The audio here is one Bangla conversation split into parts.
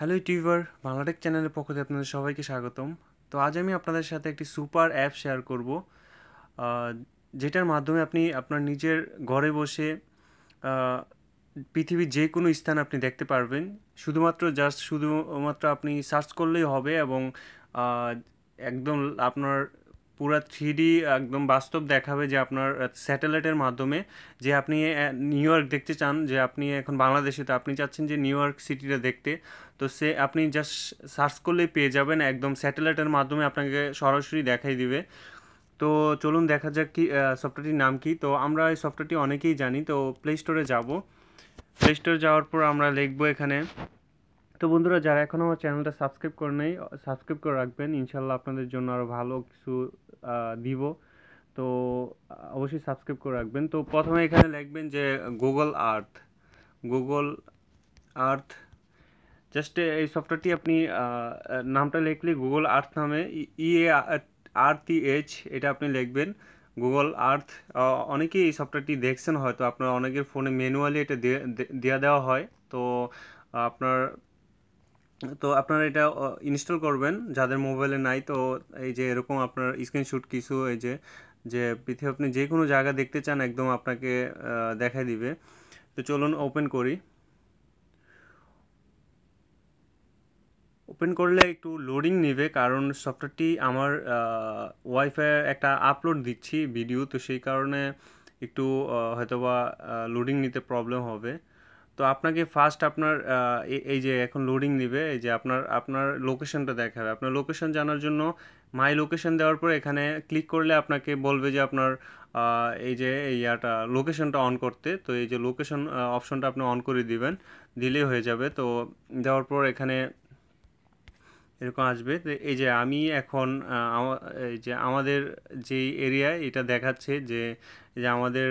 হ্যালো ইউটিউবার বাংলাটেক চ্যানেলের পক্ষ থেকে আপনাদের সবাইকে স্বাগতম তো আজ আমি আপনাদের সাথে একটি সুপার অ্যাপ শেয়ার করব যেটার মাধ্যমে আপনি আপনার নিজের ঘরে বসে পৃথিবীর যে কোনো স্থান আপনি দেখতে পারবেন শুধুমাত্র জাস্ট শুধুমাত্র আপনি সার্চ করলেই হবে এবং একদম আপনার পুরা থ্রি একদম বাস্তব দেখাবে যে আপনার স্যাটেলাইটের মাধ্যমে যে আপনি নিউ ইয়র্ক দেখতে চান যে আপনি এখন বাংলাদেশে তো আপনি চাচ্ছেন যে নিউ ইয়র্ক সিটিটা দেখতে তো সে আপনি জাস্ট সার্চ করলেই পেয়ে যাবেন একদম স্যাটেলাইটের মাধ্যমে আপনাকে সরাসরি দেখাই দিবে তো চলুন দেখা যাক কি সফটওয়্যারটির নাম কি তো আমরা এই সফটওয়্যারটি অনেকেই জানি তো প্লে স্টোরে যাবো প্লে স্টোরে যাওয়ার পর আমরা লিখবো এখানে তো বন্ধুরা যারা এখনও আমার চ্যানেলটা সাবস্ক্রাইব করে নেই সাবস্ক্রাইব করে রাখবেন ইনশাল্লাহ আপনাদের জন্য আরও ভালো কিছু দিব তো অবশ্যই সাবস্ক্রাইব করে রাখবেন তো প্রথমে এখানে লিখবেন যে Google Earth Google Earth just এই সফটওয়্যারটি আপনি নামটা লিখলে গুগল আর্থ নামে ই এ আর টি এইচ এটা আপনি লিখবেন গুগল আর্থ অনেকেই এই সফটওয়্যারটি দেখছেন হয়তো আপনার অনেকের ফোনে ম্যানুয়ালি এটা দেওয়া দেওয়া হয় তো আপনার তো আপনারা এটা ইনস্টল করবেন যাদের মোবাইলে নাই তো এই যে এরকম আপনার স্ক্রিনশুট কিছু এই যে যে পৃথিবী আপনি যে কোনো জায়গা দেখতে চান একদম আপনাকে দেখাই দিবে তো চলুন ওপেন করি ওপেন করলে একটু লোডিং নেবে কারণ সফটওয়্যারটি আমার ওয়াইফাই একটা আপলোড দিচ্ছি ভিডিও তো সেই কারণে একটু হয়তোবা লোডিং নিতে প্রবলেম হবে তো আপনাকে ফার্স্ট আপনার এই যে এখন লোডিং নেবে এই যে আপনার আপনার লোকেশনটা দেখাবে আপনার লোকেশন জানার জন্য মাই লোকেশন দেওয়ার পর এখানে ক্লিক করলে আপনাকে বলবে যে আপনার এই যে ইয়াটা লোকেশনটা অন করতে তো এই যে লোকেশন অপশনটা আপনি অন করে দিবেন দিলেই হয়ে যাবে তো দেওয়ার পর এখানে এরকম আসবে এই যে আমি এখন এই যে আমাদের যে এরিয়া এটা দেখাচ্ছে যে যে আমাদের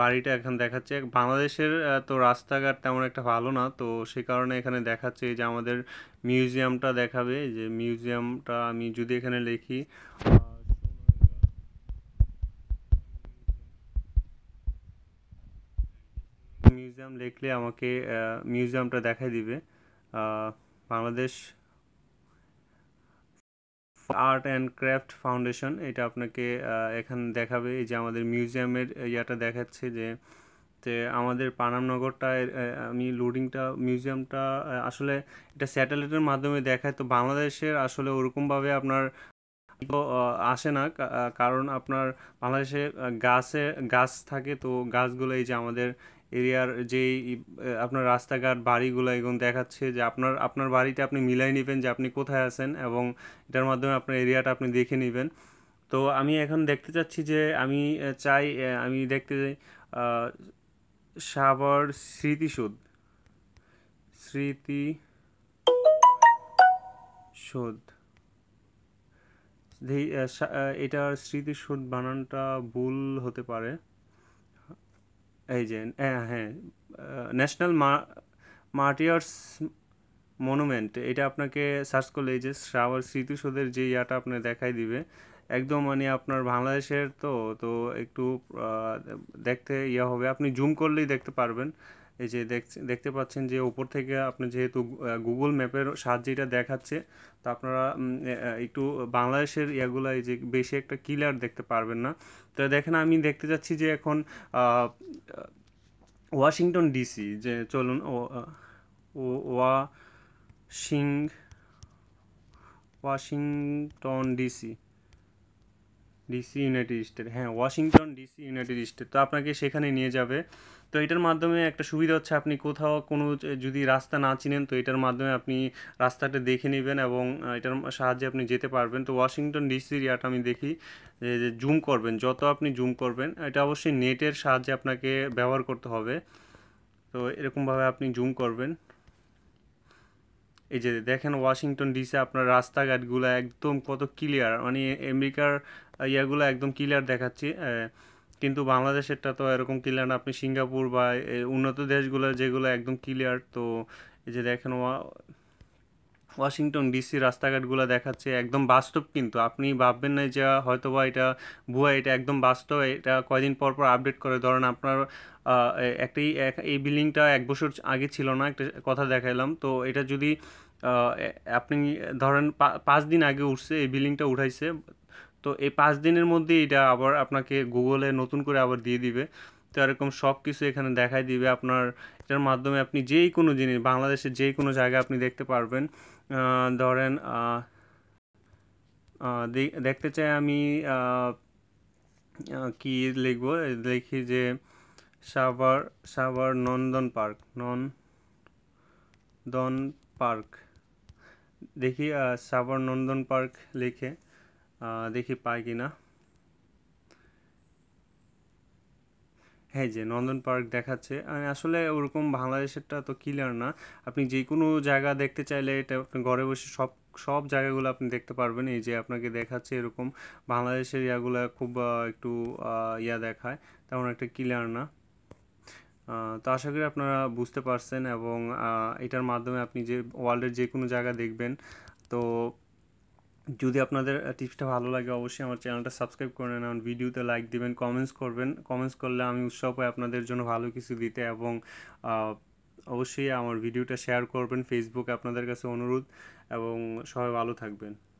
বাড়িটা এখন দেখাচ্ছে বাংলাদেশের তো রাস্তাঘাট তেমন একটা ভালো না তো সে কারণে এখানে দেখাচ্ছে যে আমাদের মিউজিয়ামটা দেখাবে যে মিউজিয়ামটা আমি যদি এখানে লিখি মিউজিয়াম লিখলে আমাকে মিউজিয়ামটা দেখাই দিবে Bangladesh art and craft foundation এটা আপনাকে এখানে দেখাবে এই যে আমাদের মিউজিয়ামের ইয়াটা দেখাচ্ছে যে যে আমাদের পানামনগরটা আমি লোডিংটা মিউজিয়ামটা আসলে এটা স্যাটেলাইটের মাধ্যমে দেখায় তো বাংলাদেশের আসলে ওরকমভাবে আপনার আসে না কারণ আপনার বাংলাদেশে গাছে গাছ থাকে তো গাছগুলো এই যে আমাদের এরিয়ার যে আপনার রাস্তাঘাট বাড়িগুলো এগুলো দেখাচ্ছে যে আপনার আপনার বাড়িটা আপনি মিলাই নেবেন যে আপনি কোথায় আছেন এবং এটার মাধ্যমে আপনার এরিয়াটা আপনি দেখে নেবেন তো আমি এখন দেখতে চাচ্ছি যে আমি চাই আমি দেখতে চাই সাবর স্মৃতিসুদ স্মৃতি সুদ এটার স্মৃতিসুদ বানানটা ভুল হতে পারে এই যে হ্যাঁ ন্যাশনাল মার্টিয়ার্স মনুমেন্ট এটা আপনাকে সার্চ করলে এই যে শ্রাবর স্মৃতিসৌধের যে ইয়াটা আপনি দেখাই দিবে একদম মানে আপনার বাংলাদেশের তো তো একটু দেখতে ইয়া হবে আপনি জুম করলেই দেখতে পারবেন এই যে দেখতে পাচ্ছেন যে ওপর থেকে আপনি যেহেতু গুগল ম্যাপের সাহায্যে এটা দেখাচ্ছে তো আপনারা একটু বাংলাদেশের ইয়াগুলো এই যে বেশি একটা ক্লিয়ার দেখতে পারবেন না তো দেখেন আমি দেখতে যাচ্ছি যে এখন ওয়াশিংটন ডিসি যে চলুন washing Washington DC DC United State হ্যাঁ ওয়াশিংটন ডিসি ইউনাইটেড স্টেট তো আপনাকে সেখানে নিয়ে যাবে তো এটার মাধ্যমে একটা সুবিধা হচ্ছে আপনি কোথাও কোনো যদি রাস্তা না চিনেন তো এটার মাধ্যমে আপনি রাস্তাটা দেখে নেবেন এবং এটার সাহায্যে আপনি যেতে পারবেন তো ওয়াশিংটন ডিসি ইয়াটা আমি দেখি যে জুম করবেন যত আপনি জুম করবেন এটা অবশ্যই নেটের সাহায্যে আপনাকে ব্যবহার করতে হবে তো এরকমভাবে আপনি জুম করবেন এই যে দেখেন ওয়াশিংটন ডিসি আপনার রাস্তাঘাটগুলো একদম কত ক্লিয়ার মানে আমেরিকার ইয়াগুলো একদম ক্লিয়ার দেখাচ্ছি কিন্তু বাংলাদেশেরটা তো এরকম ক্লিয়ার না আপনি সিঙ্গাপুর বা উন্নত দেশগুলো যেগুলো একদম ক্লিয়ার তো এই যে দেখেন ওয়া ওয়াশিংটন ডিসি রাস্তাঘাটগুলো দেখাচ্ছে একদম বাস্তব কিন্তু আপনি ভাববেন না যে হয়তো বা এটা ভুয়া এটা একদম বাস্তব এটা কয়দিন পর পর আপডেট করে ধরেন আপনার একটাই এই বিল্ডিংটা এক বছর আগে ছিল না একটা কথা দেখাইলাম তো এটা যদি আপনি ধরেন পাঁচ দিন আগে উঠছে এই বিল্ডিংটা উঠাইছে তো এই পাঁচ দিনের মধ্যে এটা আবার আপনাকে গুগলে নতুন করে আবার দিয়ে দিবে তো এরকম সব কিছু এখানে দেখাই দিবে আপনার এটার মাধ্যমে আপনি যেই কোনো জিনিস বাংলাদেশের যেই কোনো জায়গায় আপনি দেখতে পারবেন ধরেন দেখতে চাই আমি কি লিখব দেখি যে সাভার সাভার নন্দন পার্ক নন্দন পার্ক দেখি সাভার নন্দন পার্ক লিখে দেখি পাই কি না হ্যাঁ যে নন্দন পার্ক দেখাচ্ছে আসলে ওরকম বাংলাদেশেরটা তো ক্লিয়ার না আপনি যে কোনো জায়গা দেখতে চাইলে এটা আপনি ঘরে বসে সব সব জায়গাগুলো আপনি দেখতে পারবেন এই যে আপনাকে দেখাচ্ছে এরকম বাংলাদেশের ইয়াগুলো খুব একটু ইয়া দেখায় তেমন একটা ক্লিয়ার না তো আশা করি আপনারা বুঝতে পারছেন এবং এটার মাধ্যমে আপনি যে ওয়ার্ল্ডের যে কোনো জায়গা দেখবেন তো যদি আপনাদের টিপসটা ভালো লাগে অবশ্যই আমার চ্যানেলটা সাবস্ক্রাইব করে নেন ভিডিওতে লাইক দিবেন কমেন্টস করবেন কমেন্টস করলে আমি উৎসাহ পাই আপনাদের জন্য ভালো কিছু দিতে এবং অবশ্যই আমার ভিডিওটা শেয়ার করবেন ফেসবুকে আপনাদের কাছে অনুরোধ এবং সবাই ভালো থাকবেন